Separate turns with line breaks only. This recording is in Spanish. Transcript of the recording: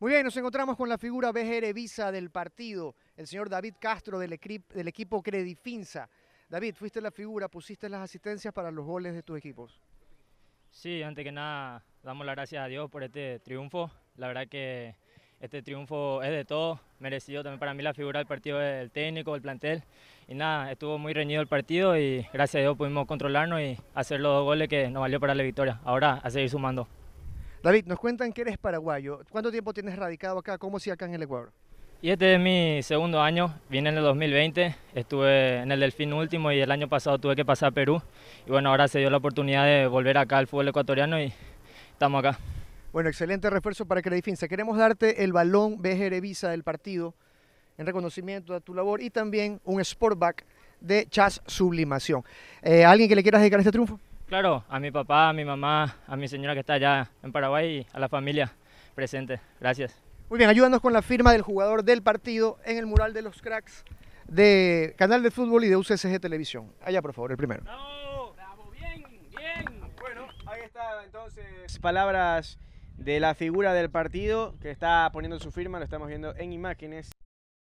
Muy bien, nos encontramos con la figura BGR Visa del partido, el señor David Castro del, del equipo Credifinza. David, fuiste la figura, pusiste las asistencias para los goles de tus
equipos. Sí, antes que nada, damos las gracias a Dios por este triunfo. La verdad que este triunfo es de todo, merecido también para mí la figura del partido, el técnico, el plantel. Y nada, estuvo muy reñido el partido y gracias a Dios pudimos controlarnos y hacer los dos goles que nos valió para la victoria. Ahora a seguir sumando.
David, nos cuentan que eres paraguayo. ¿Cuánto tiempo tienes radicado acá? ¿Cómo si acá en el Ecuador?
Y este es mi segundo año, vine en el 2020, estuve en el Delfín último y el año pasado tuve que pasar a Perú. Y bueno, ahora se dio la oportunidad de volver acá al fútbol ecuatoriano y estamos acá.
Bueno, excelente refuerzo para Se Queremos darte el balón BG Visa del partido en reconocimiento a tu labor y también un Sportback de Chas Sublimación. Eh, ¿Alguien que le quieras dedicar este triunfo?
Claro, a mi papá, a mi mamá, a mi señora que está allá en Paraguay y a la familia presente. Gracias.
Muy bien, ayúdanos con la firma del jugador del partido en el mural de los cracks de Canal de Fútbol y de UCSG Televisión. Allá, por favor, el primero. ¡Bravo! ¡Bien! ¡Bien! Bueno, ahí está entonces palabras de la figura del partido que está poniendo su firma, lo estamos viendo en imágenes.